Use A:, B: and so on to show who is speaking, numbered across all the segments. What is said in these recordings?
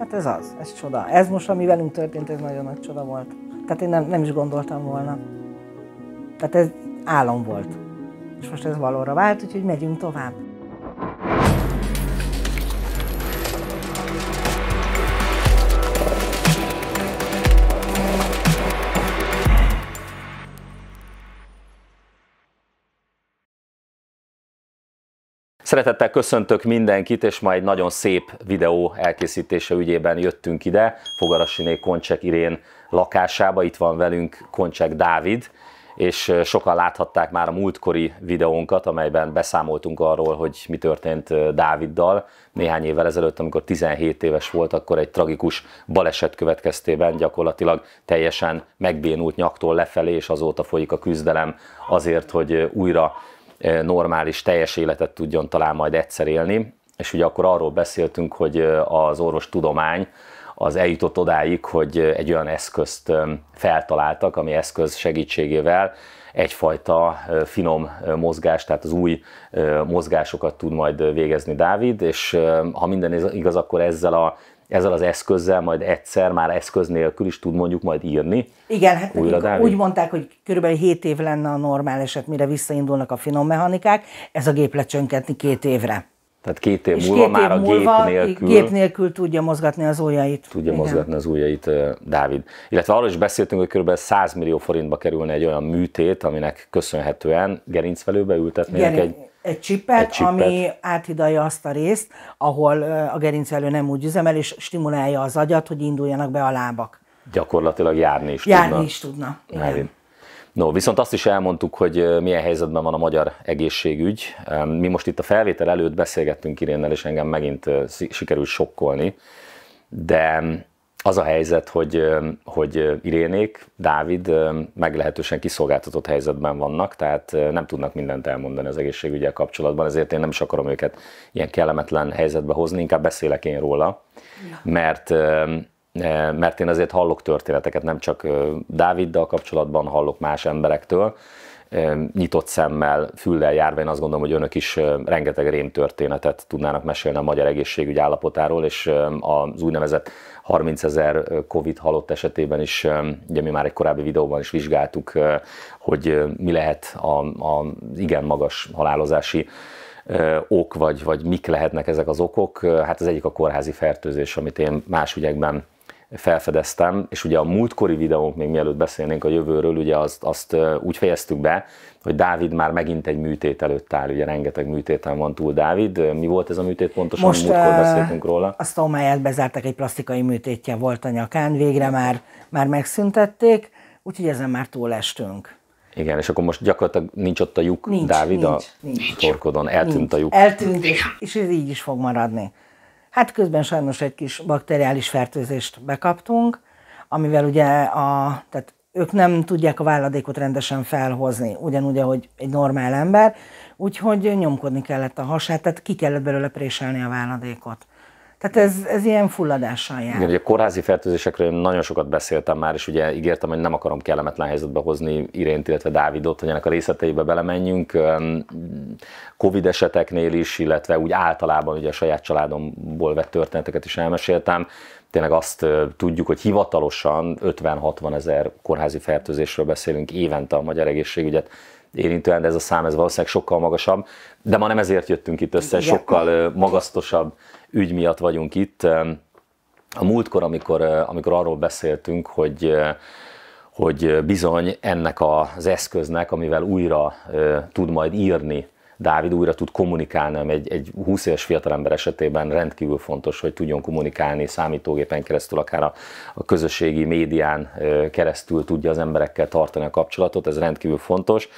A: Hát ez az, ez csoda. Ez most, ami velünk történt, ez nagyon nagy csoda volt. Tehát én nem, nem is gondoltam volna. Tehát ez álom volt. És most ez valóra vált, úgyhogy megyünk tovább.
B: Szeretettel köszöntök mindenkit, és ma egy nagyon szép videó elkészítése ügyében jöttünk ide, Fogarasiné Koncsek Irén lakásába, itt van velünk Koncsek Dávid, és sokan láthatták már a múltkori videónkat, amelyben beszámoltunk arról, hogy mi történt Dáviddal néhány évvel ezelőtt, amikor 17 éves volt, akkor egy tragikus baleset következtében gyakorlatilag teljesen megbénult nyaktól lefelé, és azóta folyik a küzdelem azért, hogy újra normális, teljes életet tudjon talán majd egyszer élni. És ugye akkor arról beszéltünk, hogy az orvos tudomány az eljutott odáig, hogy egy olyan eszközt feltaláltak, ami eszköz segítségével egyfajta finom mozgás, tehát az új mozgásokat tud majd végezni Dávid, és ha minden igaz, akkor ezzel a ezzel az eszközzel majd egyszer, már eszköz nélkül is tud mondjuk majd írni.
A: Igen, hát újra úgy mondták, hogy körülbelül 7 év lenne a normál eset, mire visszaindulnak a finom mechanikák, ez a gép lecsönketni két évre.
B: Tehát két év és múlva két év már a múlva gép nélkül, gép
A: nélkül tudja mozgatni az ujjait. Tudja Igen. mozgatni
B: az ujjait Dávid. Illetve arról is beszéltünk, hogy kb. 100 millió forintba kerülne egy olyan műtét, aminek köszönhetően gerincvelőbe ültetnék Gerin... egy
A: egy csippet, egy ami áthidalja azt a részt, ahol a gerincvelő nem úgy üzemel, és stimulálja az agyat, hogy induljanak be a lábak.
B: Gyakorlatilag járni is járni tudna. Járni is tudna, igen. No, viszont azt is elmondtuk, hogy milyen helyzetben van a magyar egészségügy. Mi most itt a felvétel előtt beszélgettünk Irénnel, és engem megint sikerült sokkolni, de az a helyzet, hogy, hogy Irénék, Dávid meglehetősen kiszolgáltatott helyzetben vannak, tehát nem tudnak mindent elmondani az egészségügyel kapcsolatban, ezért én nem is akarom őket ilyen kellemetlen helyzetbe hozni, inkább beszélek én róla, mert, mert én azért hallok történeteket, nem csak Dáviddal kapcsolatban, hallok más emberektől, nyitott szemmel, füllel járva, én azt gondolom, hogy önök is rengeteg rémtörténetet tudnának mesélni a magyar egészségügy állapotáról, és az úgynevezett 30 ezer Covid halott esetében is, ugye mi már egy korábbi videóban is vizsgáltuk, hogy mi lehet az igen magas halálozási ok, vagy, vagy mik lehetnek ezek az okok. Hát az egyik a kórházi fertőzés, amit én más ügyekben felfedeztem, és ugye a múltkori videónk, még mielőtt beszélnénk a jövőről, ugye azt, azt úgy fejeztük be, hogy Dávid már megint egy műtét előtt áll, ugye rengeteg műtéten van túl Dávid. Mi volt ez a műtét pontosan? Most múltkor beszéltünk róla.
A: A sztómáját bezártak, egy plastikai műtétje volt a nyakán, végre már, már megszüntették, úgyhogy ezen már túlestünk.
B: Igen, és akkor most gyakorlatilag nincs ott a
A: lyuk, nincs, Dávid nincs, a nincs.
B: torkodon, eltűnt nincs. a lyuk.
A: Eltűnt, és, és ez így is fog maradni. Hát közben sajnos egy kis bakteriális fertőzést bekaptunk, amivel ugye a, tehát ők nem tudják a váladékot rendesen felhozni, ugyanúgy, ahogy egy normál ember, úgyhogy nyomkodni kellett a hasát, tehát ki kellett belőle préselni a váladékot. Tehát ez, ez ilyen fulladással jár. Igen,
B: ugye a kórházi fertőzésekről nagyon sokat beszéltem már, és ugye ígértem, hogy nem akarom kellemetlen helyzetbe hozni Irént, illetve Dávidot, hogy ennek a részleteibe belemenjünk. Covid eseteknél is, illetve úgy általában ugye a saját családomból vett történeteket is elmeséltem tényleg azt tudjuk, hogy hivatalosan 50-60 ezer kórházi fertőzésről beszélünk évente a magyar egészségügyet érintően, de ez a szám ez valószínűleg sokkal magasabb, de ma nem ezért jöttünk itt össze, Igen. sokkal magasztosabb ügy miatt vagyunk itt. A múltkor, amikor, amikor arról beszéltünk, hogy hogy bizony ennek az eszköznek, amivel újra tud majd írni Dávid újra tud kommunikálni, ami egy, egy 20 éves fiatalember esetében rendkívül fontos, hogy tudjon kommunikálni számítógépen keresztül, akár a, a közösségi médián keresztül tudja az emberekkel tartani a kapcsolatot, ez rendkívül fontos.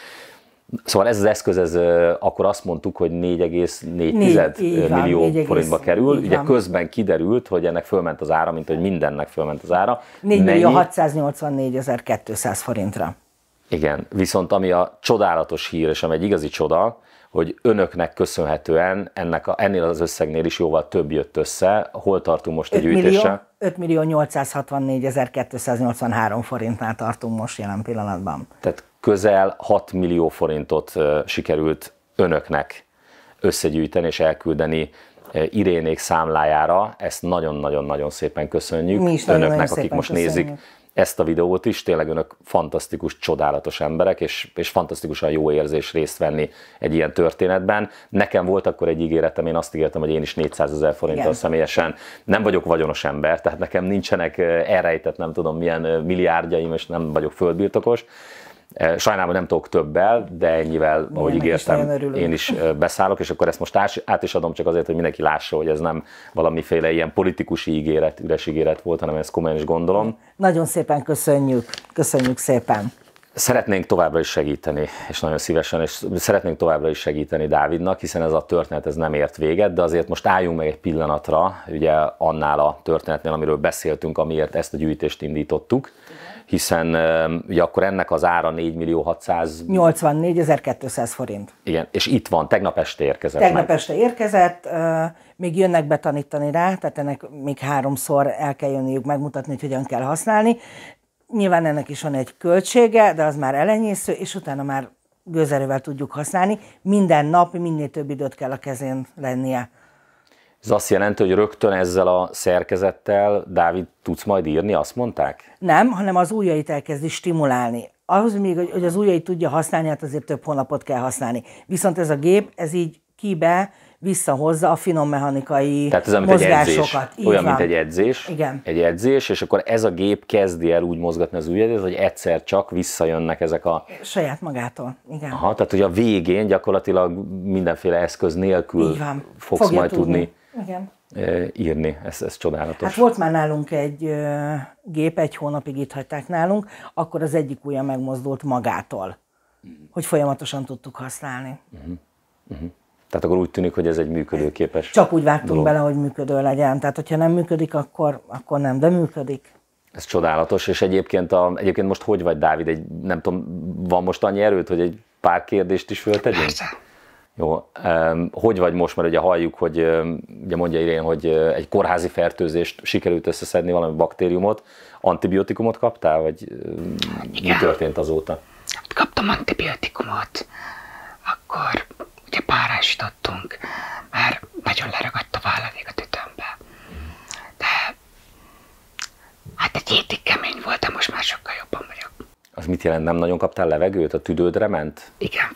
B: Szóval ez az eszköz, ez, akkor azt mondtuk, hogy 4,4 millió van, 4, forintba kerül. Ugye van. közben kiderült, hogy ennek fölment az ára, mint hogy mindennek fölment az ára. 4 millió
A: 684 200 forintra.
B: Igen, viszont ami a csodálatos hír, és ami egy igazi csoda, hogy önöknek köszönhetően ennek a, ennél az összegnél is jóval több jött össze. Hol tartunk most a gyűjtéssel? Millió?
A: 5.864.283 forintnál tartunk most jelen pillanatban.
B: Tehát közel 6 millió forintot sikerült önöknek összegyűjteni és elküldeni Irénék számlájára. Ezt nagyon-nagyon-nagyon szépen köszönjük Mi is önöknek, nagyon, akik szépen most köszönjük. nézik ezt a videót is. Tényleg önök fantasztikus, csodálatos emberek, és, és fantasztikusan jó érzés részt venni egy ilyen történetben. Nekem volt akkor egy ígéretem, én azt ígértem, hogy én is 400 ezer forinttal Igen. személyesen nem vagyok vagyonos ember, tehát nekem nincsenek eh, elrejtett, nem tudom milyen eh, milliárdjaim, és nem vagyok földbirtokos, Eh, sajnálom, nem tudok többel, de ennyivel, Milyen ahogy ígértem, is én is eh, beszállok, és akkor ezt most át is adom csak azért, hogy mindenki lássa, hogy ez nem valamiféle ilyen politikusi ígéret, üres ígéret volt, hanem ezt komolyan is gondolom.
A: Nagyon szépen köszönjük, köszönjük szépen.
B: Szeretnénk továbbra is segíteni, és nagyon szívesen, és szeretnénk továbbra is segíteni Dávidnak, hiszen ez a történet ez nem ért véget, de azért most álljunk meg egy pillanatra, ugye annál a történetnél, amiről beszéltünk, amiért ezt a gyűjtést indítottuk. Igen hiszen ugye akkor ennek az ára 4 millió 600...
A: 84 200 forint.
B: Igen, és itt van, tegnap este érkezett Tegnap meg.
A: este érkezett, még jönnek betanítani rá, tehát ennek még háromszor el kell jönniük megmutatni, hogy hogyan kell használni. Nyilván ennek is van egy költsége, de az már elenyésző, és utána már gőzerővel tudjuk használni. Minden nap minél több időt kell a kezén lennie
B: ez azt jelenti, hogy rögtön ezzel a szerkezettel, Dávid, tudsz majd írni, azt mondták?
A: Nem, hanem az ujjait elkezdi stimulálni. Ahhoz még, hogy az ujjait tudja használni, hát azért több hónapot kell használni. Viszont ez a gép, ez így kibe visszahozza a finom mechanikai Tehát ez, mozgásokat. Egy edzés. Olyan, van. mint egy edzés. Igen.
B: Egy edzés, és akkor ez a gép kezdi el úgy mozgatni az ujjadat, hogy egyszer csak visszajönnek ezek a...
A: Saját magától, igen. Aha,
B: tehát hogy a végén gyakorlatilag mindenféle eszköz nélkül fogsz Fogja majd tudni. tudni igen. írni, ez, ez csodálatos. Hát volt
A: már nálunk egy gép, egy hónapig itt hagyták nálunk, akkor az egyik ujja megmozdult magától, mhm. hogy folyamatosan tudtuk használni.
B: Uh-huh. Uh-huh. Tehát akkor úgy tűnik, hogy ez egy működőképes Csak úgy vágtunk dolog. bele, hogy
A: működő legyen. Tehát, hogyha nem működik, akkor, akkor nem, de működik.
B: Ez csodálatos, és egyébként, a, egyébként most hogy vagy, Dávid? Egy, nem tudom, van most annyi erőt, hogy egy pár kérdést is föltegyünk? Persze. Jó, hogy vagy most, mert ugye halljuk, hogy ugye mondja Irén, hogy egy kórházi fertőzést sikerült összeszedni valami baktériumot, antibiotikumot kaptál, vagy Igen. mi történt azóta?
A: Kaptam antibiotikumot, akkor ugye párásítottunk, mert nagyon leragadt a vállalék a tütömbe. De hát egy hétig kemény volt, de most már sokkal jobban vagyok.
B: Az mit jelent, nem nagyon kaptál levegőt? A tüdődre ment? Igen.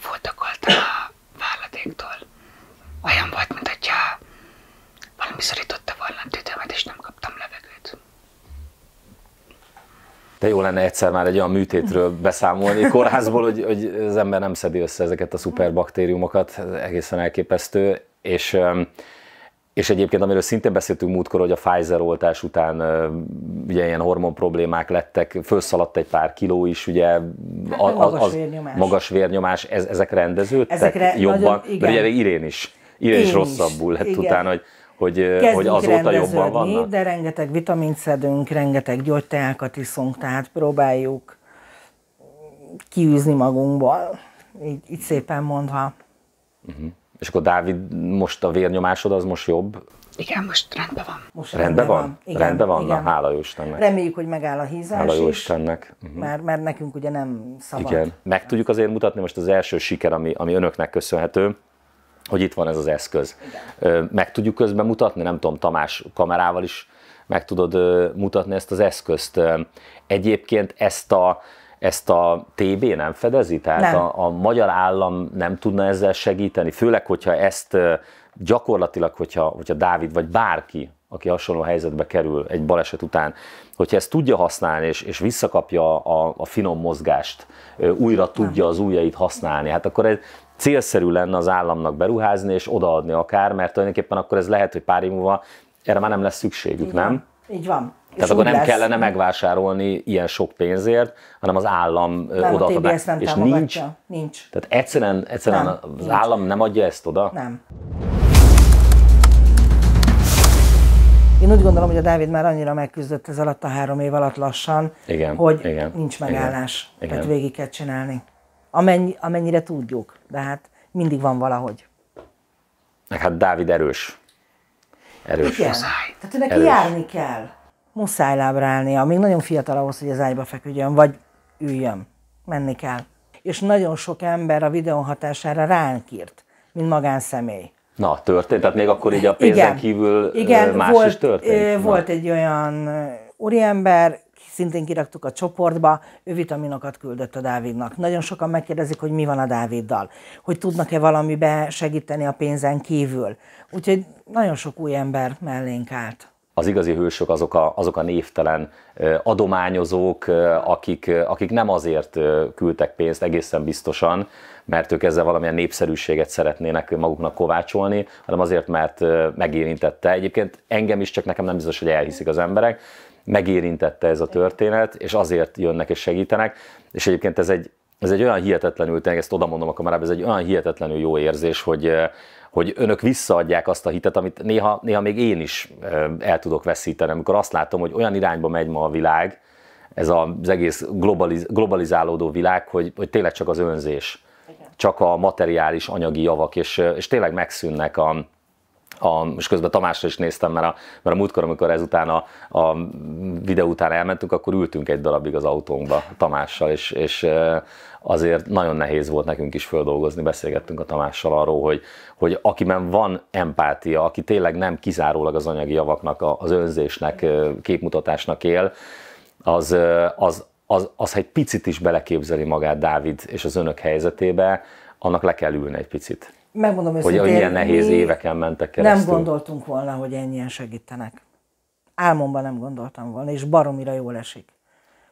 B: de jó lenne egyszer már egy olyan műtétről beszámolni kórházból, hogy, hogy az ember nem szedi össze ezeket a szuperbaktériumokat, egészen elképesztő, és és egyébként, amiről szintén beszéltünk múltkor, hogy a Pfizer oltás után ugye ilyen hormon problémák lettek, felszaladt egy pár kiló is, ugye hát, a, a, magas, vérnyomás. magas vérnyomás, ez, ezek rendeződtek Ezekre jobban, nagyon, igen. ugye Irén is. Irén is rosszabbul lett igen. utána, hogy hogy, eh, hogy azóta jobban vannak?
A: de rengeteg vitamint szedünk, rengeteg gyógyteákat iszunk, tehát próbáljuk kiűzni magunkból, így, így szépen mondva.
B: Uh-huh. És akkor Dávid, most a vérnyomásod az most jobb?
A: Igen, most rendben van. Most rendben, van? van? Igen, rendben van? Igen. Na, hála
B: jó Istennek. Reméljük,
A: hogy megáll a hízás Hála jó
B: Istennek. Uh-huh. Mert,
A: mert nekünk ugye nem szabad. Igen.
B: Meg tudjuk azért mutatni most az első siker, ami, ami önöknek köszönhető hogy itt van ez az eszköz. Igen. Meg tudjuk közben mutatni, nem tudom, Tamás kamerával is meg tudod mutatni ezt az eszközt. Egyébként ezt a, ezt a TB nem fedezi? Tehát nem. A, a magyar állam nem tudna ezzel segíteni? Főleg, hogyha ezt gyakorlatilag, hogyha, hogyha Dávid vagy bárki, aki hasonló helyzetbe kerül egy baleset után, hogyha ezt tudja használni, és, és visszakapja a, a finom mozgást, újra tudja az ujjait használni, hát akkor ez, célszerű lenne az államnak beruházni és odaadni akár, mert tulajdonképpen akkor ez lehet, hogy pár év múlva erre már nem lesz szükségük, Igen. nem?
A: Így van. Tehát és akkor nem lesz. kellene
B: megvásárolni ilyen sok pénzért, hanem az állam oda A nem és támogatja. nincs, nincs. Tehát egyszerűen, egyszerűen nem, az nincs. állam nem adja ezt oda?
A: Nem. Én úgy gondolom, hogy a Dávid már annyira megküzdött ez alatt a három év alatt lassan, igen, hogy igen, nincs megállás, igen, tehát igen. végig kell csinálni. Amennyi, amennyire tudjuk, de hát mindig van valahogy.
B: Hát Dávid erős. Erős.
A: Igen. Muszáj. Tehát neki járni kell. Muszáj lábra állni, amíg nagyon fiatal ahhoz, hogy az ágyba feküdjön, vagy üljön. Menni kell. És nagyon sok ember a videó hatására ránk írt, mint magánszemély.
B: Na, történt? Tehát még akkor így a pénzen igen, kívül igen, más volt, is történt? Volt Na.
A: egy olyan úriember, szintén kiraktuk a csoportba, ő vitaminokat küldött a Dávidnak. Nagyon sokan megkérdezik, hogy mi van a Dáviddal, hogy tudnak-e valamibe segíteni a pénzen kívül. Úgyhogy nagyon sok új ember mellénk állt
B: az igazi hősök azok a, azok a névtelen adományozók, akik, akik nem azért küldtek pénzt egészen biztosan, mert ők ezzel valamilyen népszerűséget szeretnének maguknak kovácsolni, hanem azért, mert megérintette. Egyébként engem is, csak nekem nem biztos, hogy elhiszik az emberek, megérintette ez a történet, és azért jönnek és segítenek, és egyébként ez egy, ez egy olyan hihetetlenül, tényleg ezt oda mondom a kamerába, ez egy olyan hihetetlenül jó érzés, hogy, eh, hogy önök visszaadják azt a hitet, amit néha, néha még én is eh, el tudok veszíteni, amikor azt látom, hogy olyan irányba megy ma a világ, ez az egész globaliz, globalizálódó világ, hogy, hogy tényleg csak az önzés, csak a materiális, anyagi javak, és, eh, és tényleg megszűnnek a, a, és közben Tamásra is néztem, mert a, mert a múltkor, amikor ezután a, a videó után elmentünk, akkor ültünk egy darabig az autónkba Tamással, és, és azért nagyon nehéz volt nekünk is földolgozni, beszélgettünk a Tamással arról, hogy, hogy akiben van empátia, aki tényleg nem kizárólag az anyagi javaknak, az önzésnek, képmutatásnak él, az, az, az, az egy picit is beleképzeli magát Dávid és az önök helyzetébe, annak le kell ülni egy picit
A: megmondom hogy őszintén, hogy ilyen nehéz éveken mentek keresztül. Nem gondoltunk volna, hogy ennyien segítenek. Álmomban nem gondoltam volna, és baromira jól esik.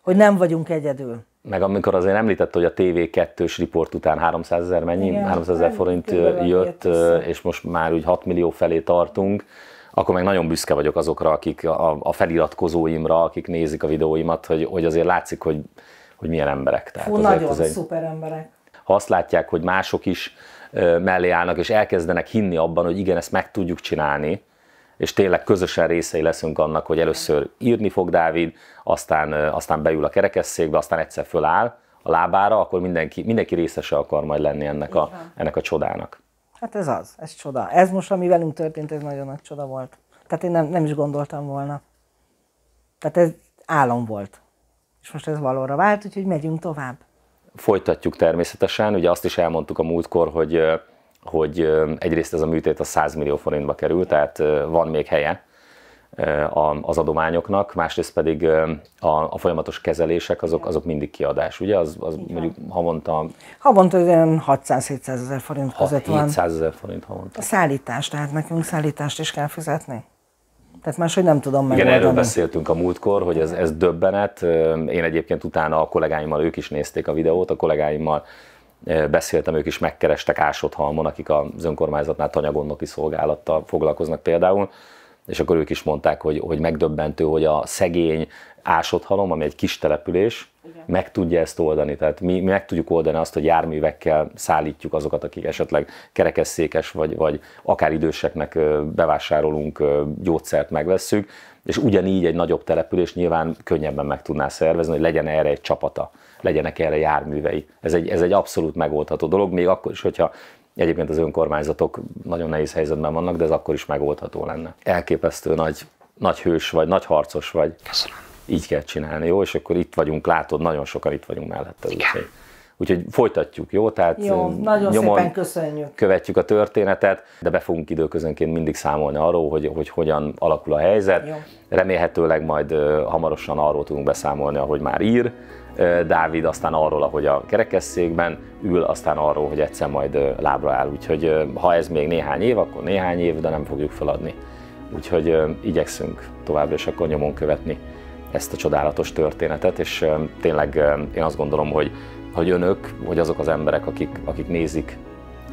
A: Hogy nem vagyunk egyedül.
B: Meg amikor azért említett, hogy a TV2-s riport után 300 ezer mennyi? Igen, 300 ezer hát forint jött, és most már úgy 6 millió felé tartunk akkor meg nagyon büszke vagyok azokra, akik a, a feliratkozóimra, akik nézik a videóimat, hogy, hogy azért látszik, hogy, hogy milyen emberek. Tehát Fú, nagyon egy... szuper emberek. Ha azt látják, hogy mások is mellé állnak, és elkezdenek hinni abban, hogy igen, ezt meg tudjuk csinálni, és tényleg közösen részei leszünk annak, hogy először írni fog Dávid, aztán, aztán beül a kerekesszékbe, aztán egyszer föláll a lábára, akkor mindenki, mindenki részese akar majd lenni ennek a, ennek a csodának.
A: Hát ez az, ez csoda. Ez most, ami velünk történt, ez nagyon nagy csoda volt. Tehát én nem, nem is gondoltam volna. Tehát ez álom volt. És most ez valóra vált, úgyhogy megyünk tovább
B: folytatjuk természetesen, ugye azt is elmondtuk a múltkor, hogy, hogy egyrészt ez a műtét a 100 millió forintba került, tehát van még helye az adományoknak, másrészt pedig a, a folyamatos kezelések, azok, azok mindig kiadás, ugye? Az, az mondjuk havonta...
A: Havonta olyan 600-700 ezer forint között van. 700
B: ezer forint havonta.
A: A szállítás, tehát nekünk szállítást is kell fizetni? Tehát máshogy nem tudom megoldani. Igen, erről
B: beszéltünk a múltkor, hogy ez, ez döbbenet. Én egyébként utána a kollégáimmal, ők is nézték a videót, a kollégáimmal eh, beszéltem, ők is megkerestek Ásotthalmon, akik az önkormányzatnál tanyagondnoki szolgálattal foglalkoznak például, és akkor ők is mondták, hogy, hogy megdöbbentő, hogy a szegény ásotthalom, ami egy kis település, Igen. meg tudja ezt oldani. Tehát mi, mi meg tudjuk oldani azt, hogy járművekkel szállítjuk azokat, akik esetleg kerekesszékes, vagy, vagy akár időseknek bevásárolunk, gyógyszert megvesszük, és ugyanígy egy nagyobb település nyilván könnyebben meg tudná szervezni, hogy legyen erre egy csapata, legyenek erre járművei. Ez egy, ez egy abszolút megoldható dolog, még akkor is, hogyha Egyébként az önkormányzatok nagyon nehéz helyzetben vannak, de ez akkor is megoldható lenne. Elképesztő nagy, nagy hős vagy, nagy harcos vagy. Köszönöm. Így kell csinálni, jó? És akkor itt vagyunk, látod, nagyon sokan itt vagyunk mellette. Igen. Úgy, Úgyhogy folytatjuk, jó? Tehát jó, nagyon nyomon szépen köszönjük. Követjük a történetet, de be fogunk időközönként mindig számolni arról, hogy, hogy hogyan alakul a helyzet. Jó. Remélhetőleg majd hamarosan arról tudunk beszámolni, ahogy már ír, Dávid, aztán arról, ahogy a kerekesszékben ül, aztán arról, hogy egyszer majd lábra áll. Úgyhogy ha ez még néhány év, akkor néhány év, de nem fogjuk feladni. Úgyhogy igyekszünk továbbra is akkor nyomon követni ezt a csodálatos történetet, és tényleg én azt gondolom, hogy hogy önök, vagy azok az emberek, akik, akik nézik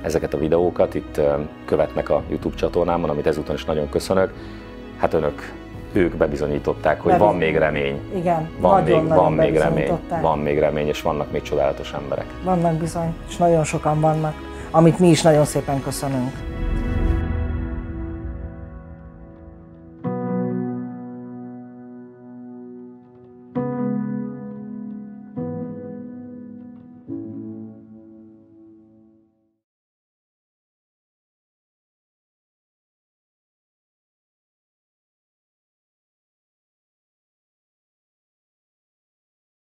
B: ezeket a videókat, itt követnek a YouTube csatornámon, amit ezúton is nagyon köszönök, hát önök ők bebizonyították, hogy Bebiz... van még remény. Igen, van még, van még remény. Van még remény, és vannak még csodálatos emberek.
A: Vannak bizony, és nagyon sokan vannak, amit mi is nagyon szépen köszönünk.